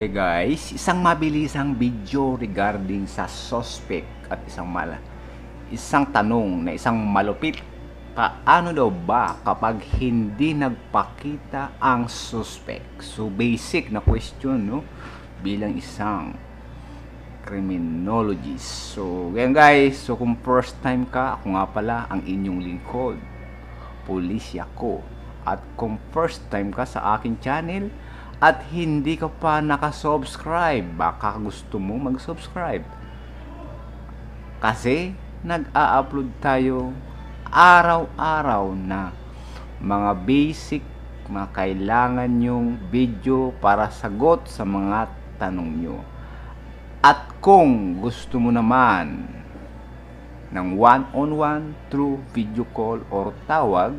Hey guys, isang mabilisang video regarding sa suspect at isang mala isang tanong na isang malupit paano daw ba kapag hindi nagpakita ang suspect so basic na question no bilang isang criminologist. So, ganyan guys. So, kung first time ka, ako nga pala ang inyong lingkod. Pulisya ko. At kung first time ka sa akin channel at hindi ka pa nakasubscribe, baka gusto mo mag-subscribe. Kasi, nag-a-upload tayo araw-araw na mga basic mga kailangan yung video para sagot sa mga tanong nyo. At kung gusto mo naman ng one-on-one through video call or tawag,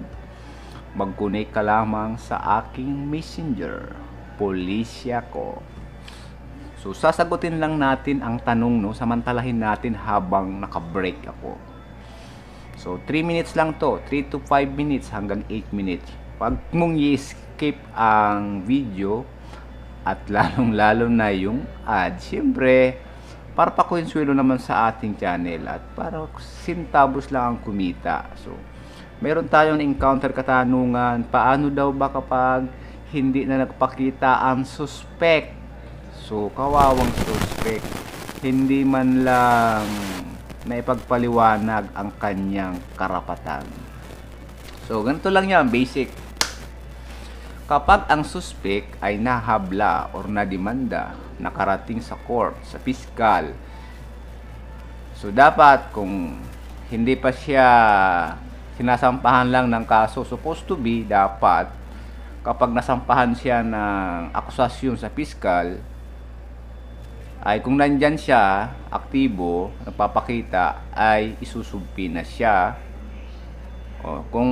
mag-connect ka lamang sa aking messenger, Policia ko. So, sasagutin lang natin ang tanong, no? Samantalahin natin habang nakabreak ako. So, 3 minutes lang to. 3 to 5 minutes hanggang 8 minutes. Pag mong i-skip ang video, at lalong-lalo na yung ad. Siyempre, para pakuinsuelo naman sa ating channel at para sintabos lang ang kumita. So, meron tayong encounter katanungan, paano daw ba kapag hindi na nagpakita ang suspect? So, kawawang suspect, hindi man lang naipagpaliwanag ang kanyang karapatan. So, ganito lang yan, basic Kapag ang suspek ay nahabla or nadimanda, nakarating sa court, sa fiscal, so dapat kung hindi pa siya sinasampahan lang ng kaso, supposed to be dapat kapag nasampahan siya ng akusasyon sa fiscal, ay kung nandyan siya, aktibo, nagpapakita, ay isusumpi na siya. O, kung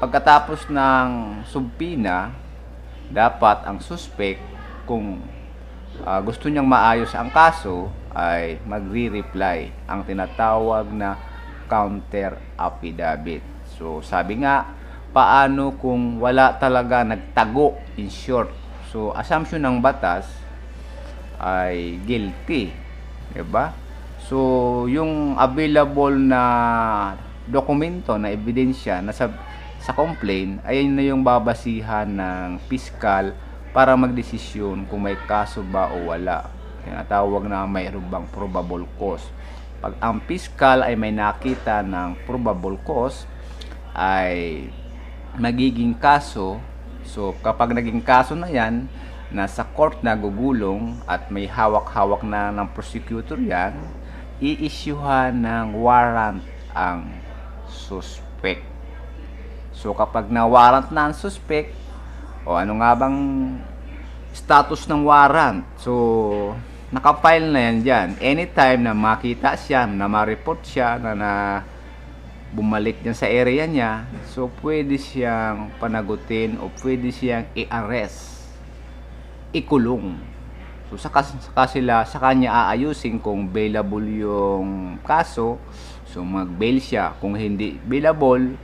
Pagkatapos ng subpina, dapat ang suspect kung uh, gusto niyang maayos ang kaso ay magre-reply ang tinatawag na counter affidavit. So sabi nga paano kung wala talaga nagtago in short. So assumption ng batas ay guilty, 'di ba? So yung available na dokumento na ebidensya na sab- sa complaint ayun na yung babasihan ng piskal para magdesisyon kung may kaso ba o wala. Tinatawag na mayroon bang probable cause. Pag ang piskal ay may nakita ng probable cause ay magiging kaso. So kapag naging kaso na yan, nasa court na gugulong at may hawak-hawak na ng prosecutor yan, iisyuhan ng warrant ang suspect. So kapag na-warrant na ang suspect, o ano nga bang status ng warrant? So naka-file na yan dyan. Anytime na makita siya, na ma-report siya, na na bumalik niya sa area niya, so pwede siyang panagutin o pwede siyang i-arrest, ikulong. So saka, saka sila, sa kanya aayusin kung bailable yung kaso, so mag-bail siya. Kung hindi bailable,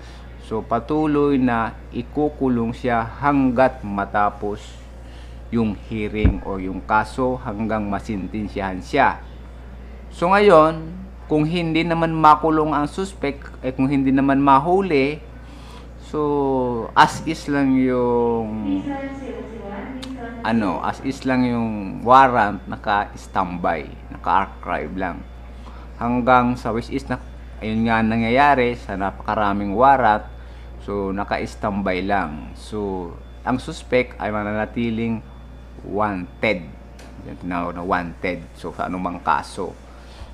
So patuloy na ikukulong siya hanggat matapos yung hearing o yung kaso hanggang masintinsyahan siya. So ngayon, kung hindi naman makulong ang suspect, eh kung hindi naman mahuli, so as is lang yung ano, as is lang yung warrant naka-standby, naka-archive lang. Hanggang sa which is na ayun nga nangyayari sa napakaraming warrant So, naka-standby lang. So, ang suspect ay mananatiling wanted. Yung tinawag na wanted. So, sa anumang kaso.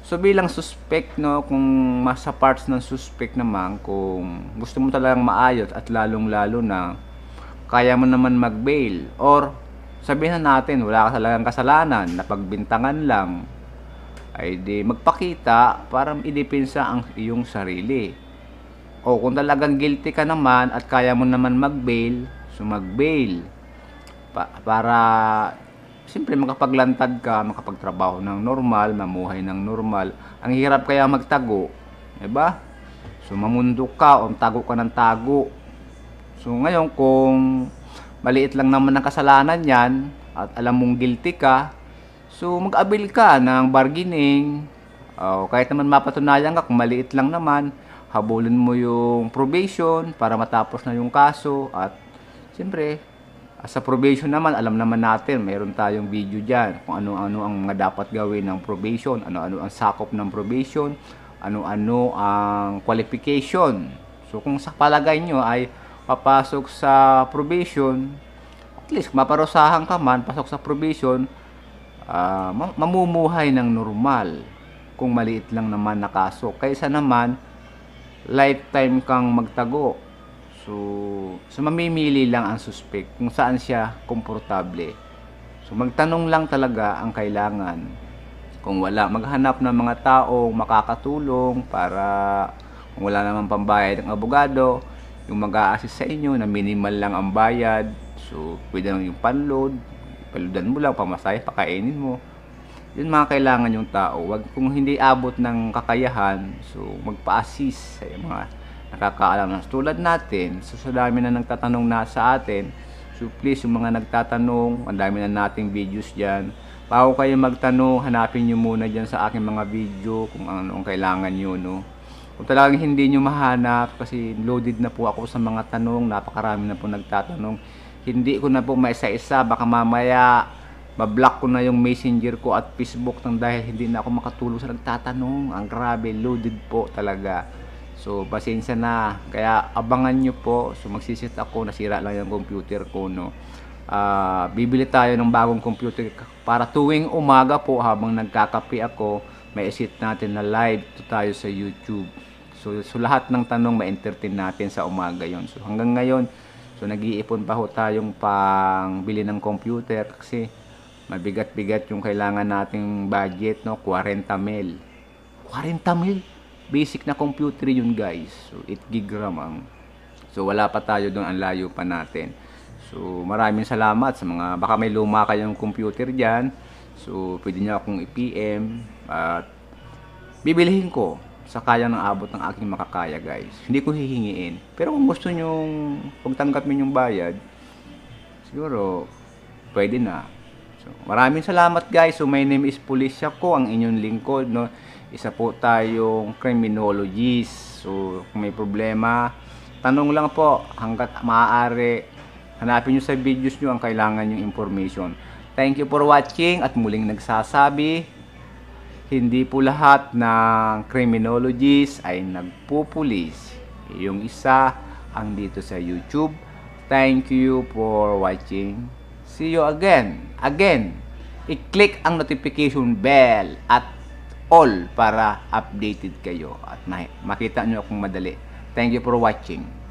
So, bilang suspect, no, kung masa parts ng suspect naman, kung gusto mo talagang maayos at lalong-lalo na kaya mo naman mag-bail or sabihin na natin, wala ka talagang kasalanan, napagbintangan lang, ay di magpakita para idipinsa ang iyong sarili. O kung talagang guilty ka naman at kaya mo naman mag-bail, so mag-bail. Pa- para simple makapaglantad ka, makapagtrabaho ng normal, mamuhay ng normal. Ang hirap kaya magtago, 'di ba? So mamundok ka o tago ka ng tago. So ngayon kung maliit lang naman ang kasalanan 'yan at alam mong guilty ka, so mag-avail ka ng bargaining. O, kahit naman mapatunayan ka kung maliit lang naman, habulin mo yung probation para matapos na yung kaso at siyempre ah, sa probation naman, alam naman natin, meron tayong video dyan kung ano-ano ang mga dapat gawin ng probation, ano-ano ang sakop ng probation, ano-ano ang qualification. So kung sa palagay nyo ay papasok sa probation, at least maparusahan ka man, pasok sa probation, uh, mamumuhay ng normal kung maliit lang naman na kaso. Kaysa naman, lifetime kang magtago. So, so mamimili lang ang suspect kung saan siya komportable. So magtanong lang talaga ang kailangan. Kung wala, maghanap ng mga taong makakatulong para kung wala naman pambayad ng abogado, yung mag a sa inyo na minimal lang ang bayad. So, pwede lang yung panload, paludan mo lang, pamasaya, pakainin mo yun mga kailangan yung tao. Wag kung hindi abot ng kakayahan, so magpa-assist sa mga nakakaalam na tulad natin. So sa dami na nagtatanong na sa atin, so please yung mga nagtatanong, ang dami na nating videos diyan. Bago kayo magtanong, hanapin niyo muna diyan sa aking mga video kung ano ang kailangan niyo, no. Kung talagang hindi niyo mahanap kasi loaded na po ako sa mga tanong, napakarami na po nagtatanong. Hindi ko na po maisa-isa, baka mamaya Mablock ko na yung messenger ko at Facebook nang dahil hindi na ako makatulog sa nagtatanong. Ang grabe, loaded po talaga. So, pasensya na. Kaya abangan nyo po. So, magsisit ako. Nasira lang yung computer ko, no. Uh, bibili tayo ng bagong computer para tuwing umaga po habang nagkakape ako may isit natin na live to tayo sa YouTube so, so lahat ng tanong ma-entertain natin sa umaga yon so hanggang ngayon so nag-iipon pa ho tayong pang bili ng computer kasi mabigat-bigat yung kailangan nating budget, no? 40 mil. 40 mil? Basic na computer yun, guys. So, 8 gig RAM ang. So, wala pa tayo doon. Ang layo pa natin. So, maraming salamat sa mga, baka may luma kayong computer diyan So, pwede niyo akong i-PM at bibilihin ko sa kaya ng abot ng aking makakaya, guys. Hindi ko hihingiin. Pero kung gusto nyong, pagtanggap ninyong bayad, siguro, pwede na. So, maraming salamat guys. So, my name is Pulisya ko, ang inyong lingkod. No? Isa po tayong criminologist. So, kung may problema, tanong lang po hanggat maaari. Hanapin nyo sa videos nyo ang kailangan yung information. Thank you for watching at muling nagsasabi, hindi po lahat ng criminologist ay nagpupulis. Yung isa ang dito sa YouTube. Thank you for watching. See you again. Again, i-click ang notification bell at all para updated kayo at makita nyo akong madali. Thank you for watching.